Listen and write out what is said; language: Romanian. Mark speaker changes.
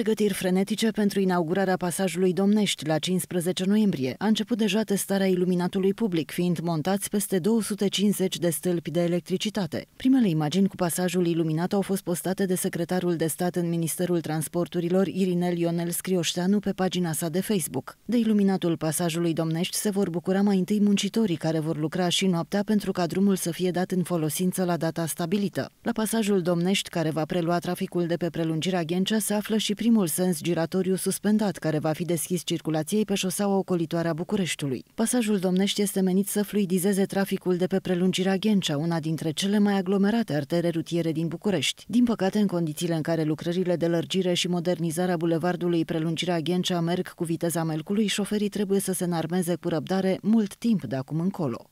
Speaker 1: pregătiri frenetice pentru inaugurarea pasajului Domnești la 15 noiembrie. A început deja testarea iluminatului public, fiind montați peste 250 de stâlpi de electricitate. Primele imagini cu pasajul iluminat au fost postate de secretarul de stat în Ministerul Transporturilor, Irinel Ionel Scrioșteanu, pe pagina sa de Facebook. De iluminatul pasajului Domnești se vor bucura mai întâi muncitorii care vor lucra și noaptea pentru ca drumul să fie dat în folosință la data stabilită. La pasajul Domnești, care va prelua traficul de pe prelungirea Ghencea, se află și primul primul sens giratoriu suspendat, care va fi deschis circulației pe șoseaua ocolitoare a Bucureștiului. Pasajul Domnești este menit să fluidizeze traficul de pe prelungirea Ghencea, una dintre cele mai aglomerate artere rutiere din București. Din păcate, în condițiile în care lucrările de lărgire și modernizarea bulevardului prelungirea Ghencea merg cu viteza melcului, șoferii trebuie să se înarmeze cu răbdare mult timp de acum încolo.